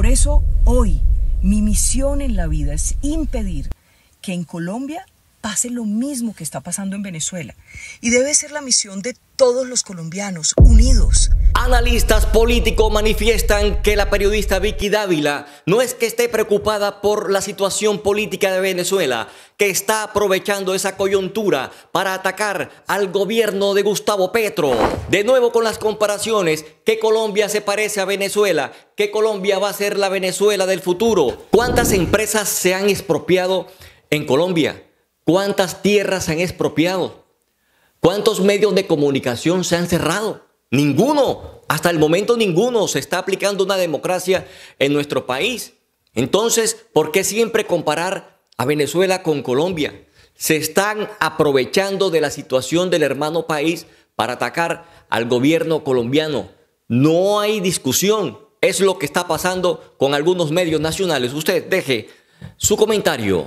Por eso hoy mi misión en la vida es impedir que en Colombia pase lo mismo que está pasando en Venezuela. Y debe ser la misión de todos todos los colombianos unidos. Analistas políticos manifiestan que la periodista Vicky Dávila no es que esté preocupada por la situación política de Venezuela, que está aprovechando esa coyuntura para atacar al gobierno de Gustavo Petro. De nuevo con las comparaciones que Colombia se parece a Venezuela, que Colombia va a ser la Venezuela del futuro. ¿Cuántas empresas se han expropiado en Colombia? ¿Cuántas tierras se han expropiado? ¿Cuántos medios de comunicación se han cerrado? Ninguno. Hasta el momento ninguno se está aplicando una democracia en nuestro país. Entonces, ¿por qué siempre comparar a Venezuela con Colombia? Se están aprovechando de la situación del hermano país para atacar al gobierno colombiano. No hay discusión. Es lo que está pasando con algunos medios nacionales. Usted deje su comentario.